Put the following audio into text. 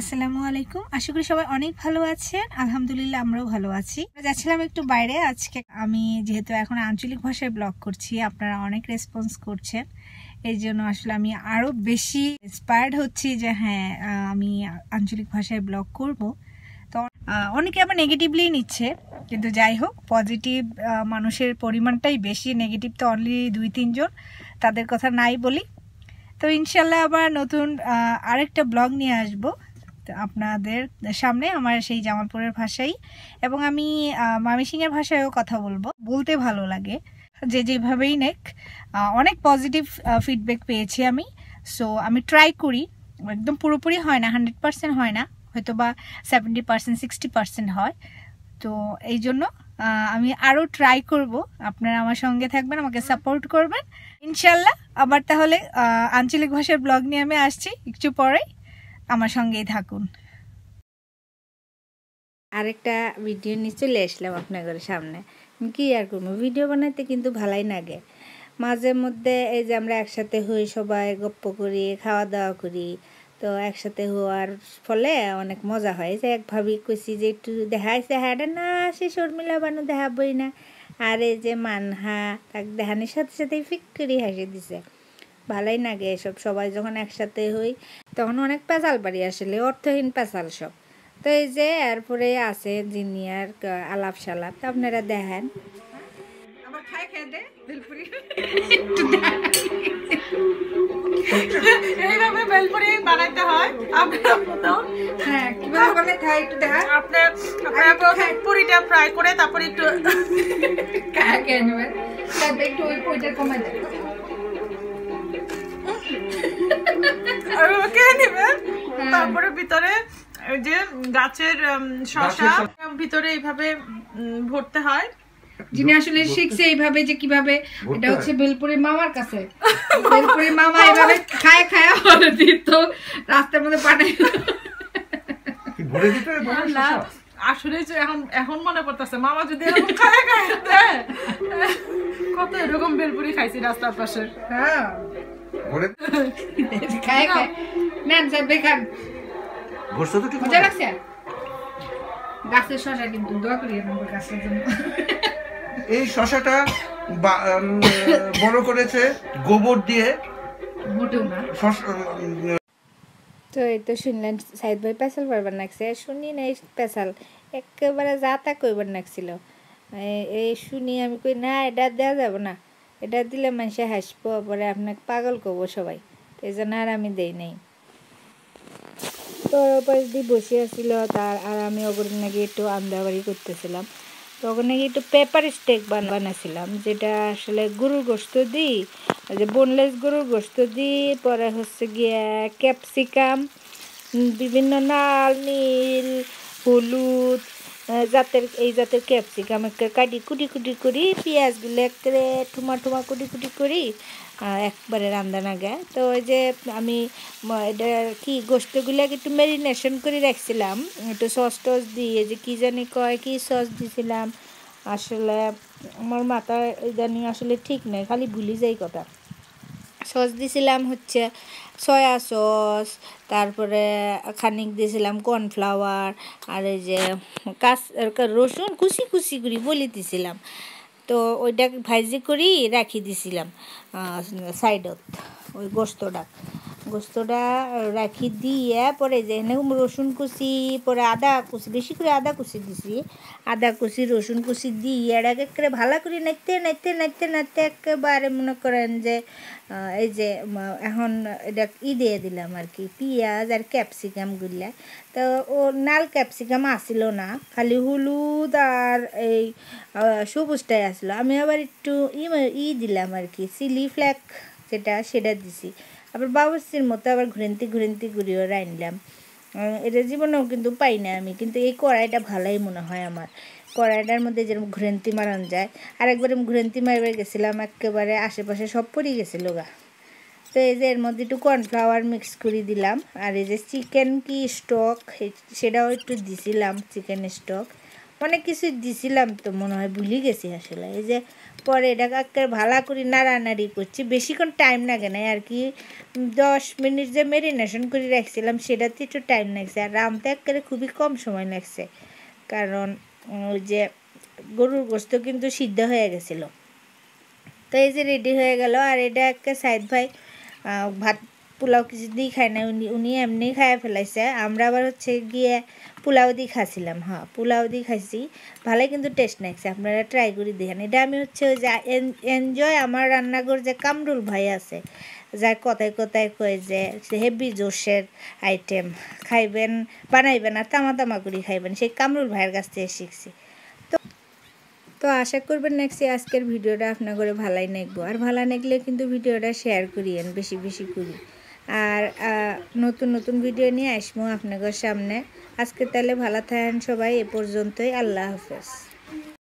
আসসালামু আলাইকুম আশা করি সবাই অনেক ভালো আছেন আলহামদুলিল্লাহ আমরাও ভালো আছি যাচ্ছিলাম একটু বাইরে আজকে আমি যেহেতু এখন আঞ্চলিক ভাষায় ব্লগ করছি আপনারা অনেক রেসপন্স করছেন এই জন্য আসলে আমি আরও বেশি ইন্সপায়ার্ড হচ্ছি যে হ্যাঁ আমি আঞ্চলিক ভাষায় ব্লগ করব তো অনেকে আবার নেগেটিভলি নিচ্ছে কিন্তু যাই হোক পজিটিভ মানুষের পরিমাণটাই বেশি নেগেটিভ তো অনলি দুই তিনজন তাদের কথা নাই বলি তো ইনশাল্লাহ আবার নতুন আরেকটা ব্লগ নিয়ে আসবো আপনাদের সামনে আমার সেই জামালপুরের ভাষাই এবং আমি মামিসিংয়ের ভাষায়ও কথা বলবো বলতে ভালো লাগে যে যেভাবেই নেক অনেক পজিটিভ ফিডব্যাক পেয়েছি আমি সো আমি ট্রাই করি একদম পুরোপুরি হয় না হান্ড্রেড পার্সেন্ট হয় না হয়তো বা সেভেন্টি পার্সেন্ট সিক্সটি পার্সেন্ট হয় তো এই জন্য আমি আরও ট্রাই করব আপনারা আমার সঙ্গে থাকবেন আমাকে সাপোর্ট করবেন ইনশাল্লাহ আবার তাহলে আঞ্চলিক ভাষার ব্লগ নিয়ে আমি আসছি একটু পরেই আমার সঙ্গেই থাকুন আরেকটা ভিডিও নিয়ে চলে আসলাম ঘরের সামনে কি আর করবো ভিডিও বানাইতে কিন্তু ভালাই লাগে মাঝে মধ্যে এই যে আমরা একসাথে হই সবাই গপ্প করি খাওয়া দাওয়া করি তো একসাথে হওয়ার ফলে অনেক মজা হয় যে এক ভাবি কইছি যে একটু দেখাইছে হ্যাঁ না সে শর্মিলা বানু দেখাবই না আর এই যে মানহা তাক দেখানোর সাথে সাথে ফিক করে হাসি দিছে ভালোই লাগে এসব সবাই যখন একসাথে হই তখন অনেক পেঁচাল বাড়ি আসলে অর্থহীন পেঁচাল সব তো এই যে এরপরে আছে জিনিয়ার আলাপ সালাপ আপনারা দেখেন তারপরে একটু ওই পুরিটা কমে খেয়ে নেবেন তারপরে ভিতরে যে গাছের শশা ভিতরে এইভাবে ভরতে হয় যিনি আসলে শিখছে এইভাবে যে কিভাবে এটা হচ্ছে বেলপুরের মামার কাছে বেলপুরের মামা এইভাবে খায় খায় দিত রাস্তার মধ্যে পাঠায় আসলে যে এখন এখন মনে পড়তেছে মামা যদি খায় খায় কত এরকম বেলপুরি খাইছি রাস্তার পাশে হ্যাঁ বলে নেন তো মজা লাগছে গাছের শশা কিন্তু দোয়া করি গাছের জন্য এই শশাটা বড় করেছে গোবর দিয়ে মোটেও না তো এই তো শুনলেন সাইদ ভাই পেশাল করবার নাকছে শুনি না এই পেশাল একেবারে যা তা করবার নাকছিল এই শুনি আমি কই না এটা দেওয়া যাব না এটা দিলে মানুষে হাসবো পরে আপনাকে পাগল করবো সবাই তো এই জন্য আর আমি দেই নাই তো ওপাশ দিয়ে বসে আসছিল তার আর আমি ওগুলো নাকি একটু আন্দাবাড়ি করতেছিলাম তখন নাকি একটু পেপার স্টেক বানাছিলাম যেটা আসলে গরুর গোস্ত দিই যে বোনলেস গরুর গোস্ত দিই পরে হচ্ছে গিয়া ক্যাপসিকাম বিভিন্ন নাল নীল হলুদ জাতের এই জাতের ক্যাপসিকাম একটা কাটি কুটি কুটি করি পেঁয়াজগুলো একবারে ঠুমা ঠুমা কুটি কুটি করি একবারে না গায়ে তো ওই যে আমি এটা কি গোস্তগুলোকে একটু ম্যারিনেশন করে রাখছিলাম একটু সস টস দিয়ে যে কী জানি কয় কি সস দিছিলাম আসলে আমার মাথা জানি আসলে ঠিক নেই খালি ভুলি যাই কথা সস দিছিলাম হচ্ছে সয়া সস তারপরে খানিক দিয়েছিলাম কর্নফ্লাওয়ার আর এই যে কাঁচ রসুন কুচি কুচি করি বলি দিছিলাম তো ওইটা ভাইজি করি রাখি দিছিলাম সাইডত ওই গোস্তটা গোস্তটা রাখি দিয়ে পরে যেখানে রসুন কুচি পরে আদা কুচি বেশি করে আদা কুচি দিছি আদা কুচি রসুন কুচি দিয়ে এক একবারে ভালো করে নাইতে নাইতে নাইতে নাইতে একেবারে মনে করেন যে এই যে এখন এটা ই দিয়ে দিলাম আর কি পেঁয়াজ আর ক্যাপসিকাম গুলা তো ও নাল ক্যাপসিকাম আসিল না খালি হলুদ আর এই সবুজটাই আসলো আমি আবার একটু ই ই দিলাম আর কি চিলি ফ্ল্যাক যেটা সেটা দিছি আবার বাবুসির মতো আবার ঘুরেন্তি ঘুরেন্তি ওরা রাইনলাম এটা জীবনেও কিন্তু পাই না আমি কিন্তু এই কড়াইটা ভালোই মনে হয় আমার কড়াইটার মধ্যে যেরকম ঘুরেন্তি মারানো যায় আর একবার আমি ঘুরেন্তি মারবার গেছিলাম একেবারে আশেপাশে সব পড়ে গেছিলো গা তো এই যে এর মধ্যে একটু কর্নফ্লাওয়ার মিক্স করে দিলাম আর এই যে চিকেন কি স্টক সেটাও একটু দিছিলাম চিকেন স্টক অনেক মানে কিছু দিছিলাম তো মনে হয় ভুলে গেছি আসলে এই যে পরে এটাকে ভালা করে নাড়ানাড়ি করছি বেশিক্ষণ টাইম লাগে না আর কি দশ মিনিট যে ম্যারিনেশন করে রাখছিলাম সেটাতে একটু টাইম লাগছে আর রামতে একেবারে খুবই কম সময় লাগছে কারণ ওই যে গরুর গোস্ত কিন্তু সিদ্ধ হয়ে গেছিলো তো এই যে রেডি হয়ে গেল আর এটা একটা সাইদ ভাই ভাত পোলাও কিছু দিয়ে খায় না উনি উনি এমনি খাইয়া ফেলাইছে আমরা আবার হচ্ছে গিয়ে পোলাও দিয়ে খাইছিলাম হ্যাঁ পোলাও দিয়ে খাইছি ভালোই কিন্তু টেস্ট লাগছে আপনারা ট্রাই করে দেখেন এটা আমি হচ্ছে ওই যে এনজয় আমার রান্নাঘর যে কামরুল ভাই আছে যার কথায় কথায় কয়ে যে হেভি জোশের আইটেম খাইবেন বানাইবেন আর তামা তামা করে খাইবেন সেই কামরুল ভাইয়ের কাছ থেকে শিখছি তো তো আশা করবেন নেক্সট আজকের ভিডিওটা আপনার ঘরে ভালাই নেকবো আর ভালো নেকলে কিন্তু ভিডিওটা শেয়ার করিয়েন বেশি বেশি করি আর নতুন নতুন ভিডিও নিয়ে আসবো আপনাদের সামনে আজকে তাহলে ভালো থাকেন সবাই এ পর্যন্তই আল্লাহ হাফেজ